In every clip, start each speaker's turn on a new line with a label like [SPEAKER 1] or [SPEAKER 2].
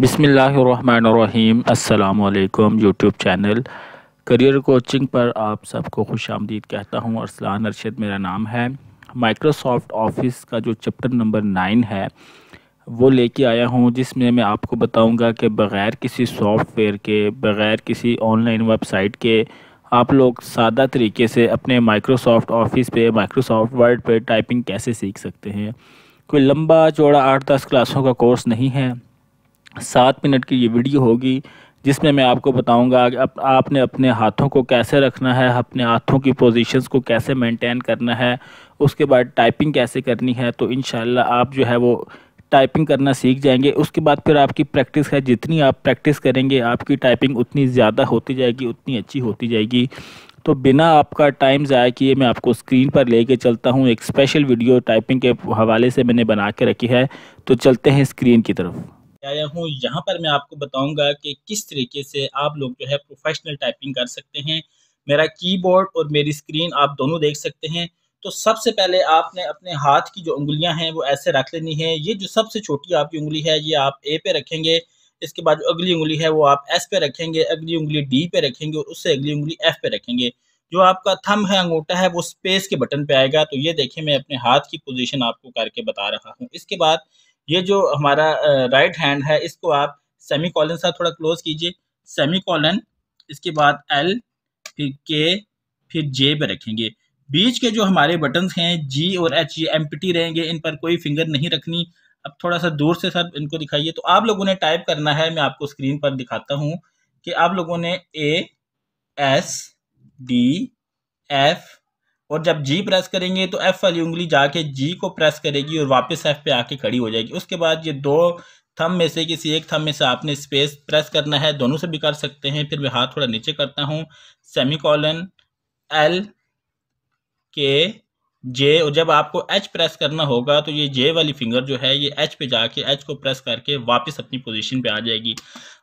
[SPEAKER 1] बिसमीम् अल्लाम YouTube channel career coaching पर आप सबको खुश आमदीद कहता हूँ अरसलान अरशद मेरा नाम है माइक्रोसॉफ्ट ऑफिस का जो चैप्टर नंबर नाइन है वो लेके आया हूँ जिसमें मैं आपको बताऊँगा कि बग़ैर किसी सॉफ्टवेयर के बग़ैर किसी ऑनलाइन वेबसाइट के आप लोग सादा तरीके से अपने माइक्रोसॉफ्ट ऑफिस पे माइक्रोसॉफ्ट वर्ड पे टाइपिंग कैसे सीख सकते हैं कोई लंबा चौड़ा आठ दस क्लासों का कोर्स नहीं है सात मिनट की ये वीडियो होगी जिसमें मैं आपको बताऊंगा कि आप, आपने अपने हाथों को कैसे रखना है अपने हाथों की पोजीशंस को कैसे मेंटेन करना है उसके बाद टाइपिंग कैसे करनी है तो इन आप जो है वो टाइपिंग करना सीख जाएंगे उसके बाद फिर आपकी प्रैक्टिस है जितनी आप प्रैक्टिस करेंगे आपकी टाइपिंग उतनी ज़्यादा होती जाएगी उतनी अच्छी होती जाएगी तो बिना आपका टाइम ज़ाया किए मैं आपको स्क्रीन पर लेके चलता हूँ एक स्पेशल वीडियो टाइपिंग के हवाले से मैंने बना के रखी है तो चलते हैं स्क्रीन की तरफ आया हूँ यहाँ पर मैं आपको बताऊंगा कि किस तरीके से आप लोग जो है प्रोफेशनल टाइपिंग कर सकते हैं मेरा कीबोर्ड और मेरी स्क्रीन आप दोनों देख सकते हैं तो सबसे पहले आपने अपने हाथ की जो उंगलियां हैं वो ऐसे रख लेनी है ये जो सबसे छोटी आपकी उंगली है ये आप ए पे रखेंगे इसके बाद जो अगली उंगली है वो आप एस पे रखेंगे अगली उंगली डी पे रखेंगे और उससे अगली उंगली एफ पे रखेंगे जो आपका थम है अंगूठा है वो स्पेस के बटन पे आएगा तो ये देखिए मैं अपने हाथ की पोजीशन आपको करके बता रहा हूँ इसके बाद ये जो हमारा राइट हैंड है इसको आप सेमी कॉलन साथ थोड़ा क्लोज कीजिए सेमी कॉलन इसके बाद एल फिर के फिर जे पे रखेंगे बीच के जो हमारे बटन्स हैं जी और एच ये टी रहेंगे इन पर कोई फिंगर नहीं रखनी अब थोड़ा सा दूर से सर इनको दिखाइए तो आप लोगों ने टाइप करना है मैं आपको स्क्रीन पर दिखाता हूँ कि आप लोगों ने ए एस डी एफ और जब जी प्रेस करेंगे तो एफ़ वाली उंगली जाके जी को प्रेस करेगी और वापस एफ़ पे आके खड़ी हो जाएगी उसके बाद ये दो थम में से किसी एक थम में से आपने स्पेस प्रेस करना है दोनों से भी कर सकते हैं फिर मैं हाथ थोड़ा नीचे करता हूँ सेमी कॉलन एल के जे और जब आपको एच प्रेस करना होगा तो ये जे वाली फिंगर जो है ये एच पे जाके एच को प्रेस करके वापस अपनी पोजीशन पे आ जाएगी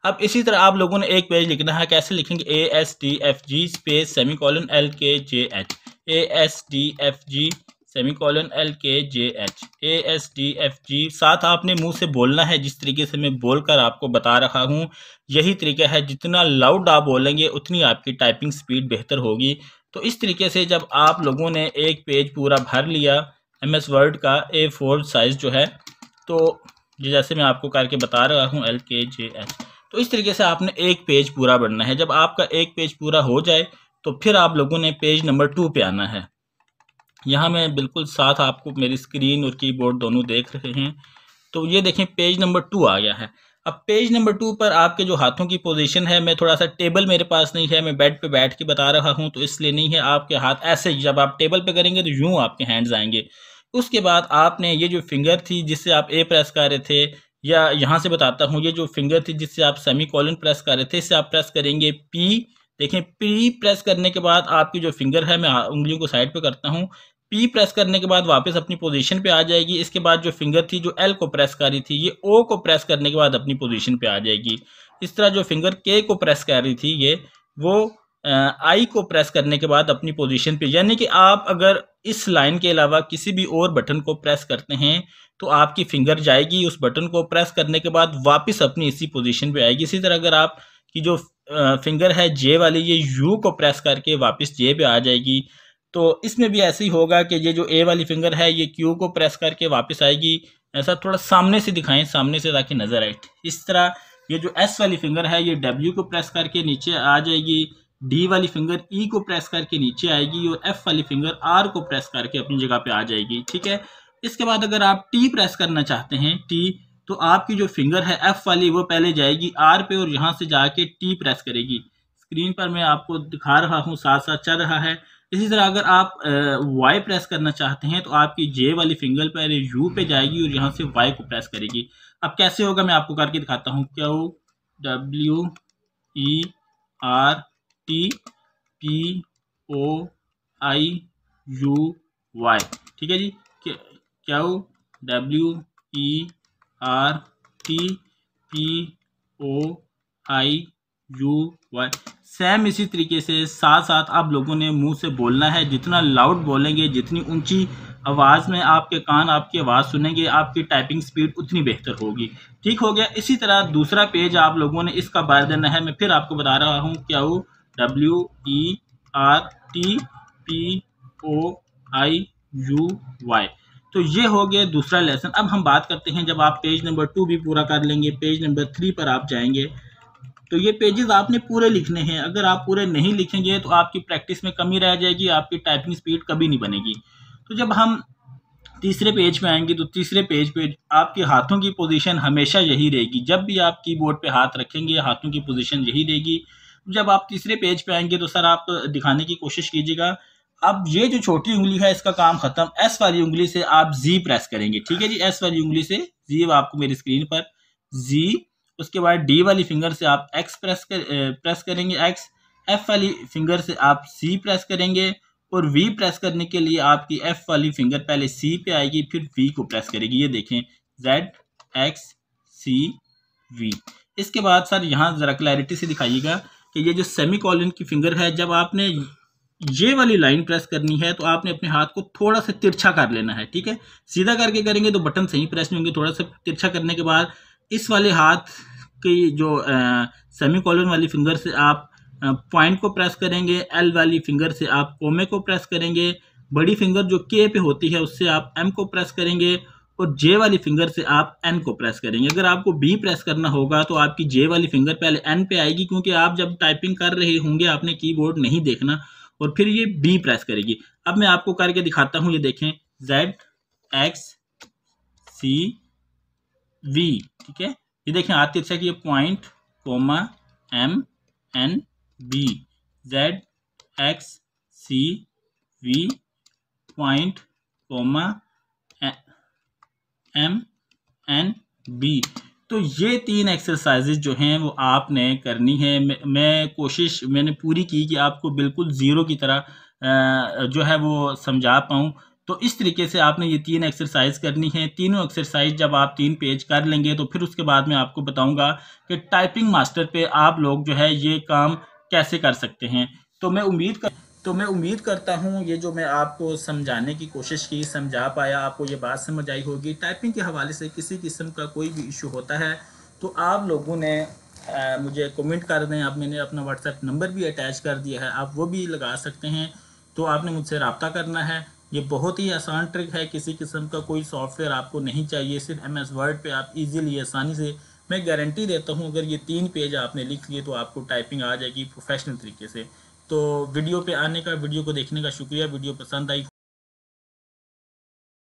[SPEAKER 1] अब इसी तरह आप लोगों ने एक पेज लिखना है कैसे लिखेंगे A S T F G space semicolon L K J H A S D F G semicolon L K J H A S D F G साथ आपने मुंह से बोलना है जिस तरीके से मैं बोलकर आपको बता रहा हूँ यही तरीका है जितना लाउड आप बोलेंगे उतनी आपकी टाइपिंग स्पीड बेहतर होगी तो इस तरीके से जब आप लोगों ने एक पेज पूरा भर लिया एम एस वर्ड का ए फोर साइज़ जो है तो जैसे मैं आपको करके बता रहा हूँ एल के जे एच तो इस तरीके से आपने एक पेज पूरा भरना है जब आपका एक पेज पूरा हो जाए तो फिर आप लोगों ने पेज नंबर टू पे आना है यहाँ मैं बिल्कुल साथ आपको मेरी स्क्रीन और कीबोर्ड दोनों देख रहे हैं तो ये देखें पेज नंबर टू आ गया है अब पेज नंबर टू पर आपके जो हाथों की पोजीशन है मैं थोड़ा सा टेबल मेरे पास नहीं है मैं बेड पे बैठ के बता रहा हूँ तो इसलिए नहीं है आपके हाथ ऐसे जब आप टेबल पे करेंगे तो यूँ आपके हैंड्स आएंगे उसके बाद आपने ये जो फिंगर थी जिससे आप ए प्रेस कर रहे थे या यहाँ से बताता हूँ ये जो फिंगर थी जिससे आप सेमी कॉलन प्रेस कर रहे थे इससे आप प्रेस करेंगे पी देखें पी प्रेस करने के बाद आपकी जो फिंगर है मैं उंगलियों को साइड पे करता हूँ पी प्रेस करने के बाद वापस अपनी पोजीशन पे आ जाएगी इसके बाद जो फिंगर थी जो एल को प्रेस कर रही थी ये ओ को प्रेस करने के बाद अपनी पोजीशन पे आ जाएगी इस तरह जो फिंगर के को प्रेस कर रही थी ये वो आई को प्रेस करने के बाद अपनी पोजीशन पे यानी कि आप अगर इस लाइन के अलावा किसी भी और बटन को प्रेस करते हैं तो आपकी फिंगर जाएगी उस बटन को प्रेस करने के बाद वापस अपनी इसी पोजीशन पे आएगी इसी तरह अगर आप कि जो फिंगर है जे वाली ये यू को प्रेस करके वापस जे पे आ जाएगी तो इसमें भी ऐसे ही होगा कि ये जो ए वाली फिंगर है ये क्यू को प्रेस करके वापस आएगी ऐसा थोड़ा सामने से दिखाएं सामने से ताकि नज़र आए इस तरह ये जो एस वाली फिंगर है ये डब्ल्यू को प्रेस करके नीचे आ जाएगी डी वाली फिंगर ई e को प्रेस करके नीचे आएगी और एफ वाली फिंगर आर को प्रेस करके अपनी जगह पे आ जाएगी ठीक है इसके बाद अगर आप टी प्रेस करना चाहते हैं टी तो आपकी जो फिंगर है एफ वाली वो पहले जाएगी आर पे और यहाँ से जाके टी प्रेस करेगी स्क्रीन पर मैं आपको दिखा रहा हूँ साथ साथ चल रहा है इसी तरह अगर आप वाई प्रेस करना चाहते हैं तो आपकी जे वाली फिंगर पहले यू पे जाएगी और यहाँ से वाई को प्रेस करेगी अब कैसे होगा मैं आपको करके दिखाता हूँ Q W E R T P O I U Y ठीक है जी Q W E R T P O I U Y same इसी तरीके से साथ साथ आप लोगों ने मुंह से बोलना है जितना लाउड बोलेंगे जितनी ऊंची आवाज़ में आपके कान आपकी आवाज़ सुनेंगे आपकी टाइपिंग स्पीड उतनी बेहतर होगी ठीक हो गया इसी तरह दूसरा पेज आप लोगों ने इसका बार देना है मैं फिर आपको बता रहा हूँ क्या वो W E R T P O I U Y तो ये हो गया दूसरा लेसन अब हम बात करते हैं जब आप पेज नंबर टू भी पूरा कर लेंगे पेज नंबर थ्री पर आप जाएंगे तो ये पेजेस आपने पूरे लिखने हैं अगर आप पूरे नहीं लिखेंगे तो आपकी प्रैक्टिस में कमी रह जाएगी आपकी टाइपिंग स्पीड कभी नहीं बनेगी तो जब हम तीसरे पेज पे आएंगे तो तीसरे पेज पे आपके हाथों की पोजीशन हमेशा यही रहेगी जब भी आप कीबोर्ड पे हाथ रखेंगे हाथों की पोजीशन यही रहेगी जब आप तीसरे पेज पे आएंगे तो सर आप दिखाने की कोशिश कीजिएगा अब ये जो छोटी उंगली है इसका काम खत्म एस वाली उंगली से आप जी प्रेस करेंगे ठीक है जी एस वाली उंगली से जी आपको मेरी स्क्रीन पर जी उसके बाद डी वाली फिंगर से आप एक्स प्रेस कर प्रेस करेंगे एक्स एफ वाली फिंगर से आप सी प्रेस करेंगे और वी प्रेस करने के लिए आपकी एफ वाली फिंगर पहले सी पे आएगी फिर वी को प्रेस करेगी ये देखें जेड एक्स सी वी इसके बाद सर यहाँ ज़रा क्लैरिटी से दिखाइएगा कि ये जो सेमी कॉलिन की फिंगर है जब आपने ये वाली लाइन प्रेस करनी है तो आपने अपने हाथ को थोड़ा सा तिरछा कर लेना है ठीक है सीधा करके करेंगे तो बटन सही प्रेस नहीं होंगे थोड़ा सा तिरछा करने के बाद इस वाले हाथ की जो सेमी कॉलर वाली फिंगर से आप पॉइंट को प्रेस करेंगे एल वाली फिंगर से आप कोमे को प्रेस करेंगे बड़ी फिंगर जो के पे होती है उससे आप एम को प्रेस करेंगे और जे वाली फिंगर से आप एन को प्रेस करेंगे अगर आपको बी प्रेस करना होगा तो आपकी जे वाली फिंगर पहले एन पे आएगी क्योंकि आप जब टाइपिंग कर रहे होंगे आपने कीबोर्ड नहीं देखना और फिर ये बी प्रेस करेगी अब मैं आपको करके दिखाता हूँ ये देखें जेड एक्स सी वी ठीक है ये देखें आती अच्छा कि ये point comma M N B Z X C V point comma M N B तो ये तीन एक्सरसाइजेज जो हैं वो आपने करनी है मैं कोशिश मैंने पूरी की कि आपको बिल्कुल ज़ीरो की तरह जो है वो समझा पाऊँ तो इस तरीके से आपने ये तीन एक्सरसाइज करनी है तीनों एक्सरसाइज जब आप तीन पेज कर लेंगे तो फिर उसके बाद मैं आपको बताऊंगा कि टाइपिंग मास्टर पे आप लोग जो है ये काम कैसे कर सकते हैं तो मैं उम्मीद कर तो मैं उम्मीद करता हूँ ये जो मैं आपको समझाने की कोशिश की समझा पाया आपको ये बात समझ आई होगी टाइपिंग के हवाले से किसी किस्म का कोई भी इशू होता है तो आप लोगों ने आ, मुझे कमेंट कर दें आप मैंने अपना व्हाट्सएप नंबर भी अटैच कर दिया है आप वो भी लगा सकते हैं तो आपने मुझसे रबता करना है ये बहुत ही आसान ट्रिक है किसी किस्म का कोई सॉफ्टवेयर आपको नहीं चाहिए सिर्फ एम एस वर्ड पर आप ईजिली आसानी से मैं गारंटी देता हूँ अगर ये तीन पेज आपने लिख लिए तो आपको टाइपिंग आ जाएगी प्रोफेशनल तरीके से तो वीडियो पे आने का वीडियो को देखने का शुक्रिया वीडियो पसंद आई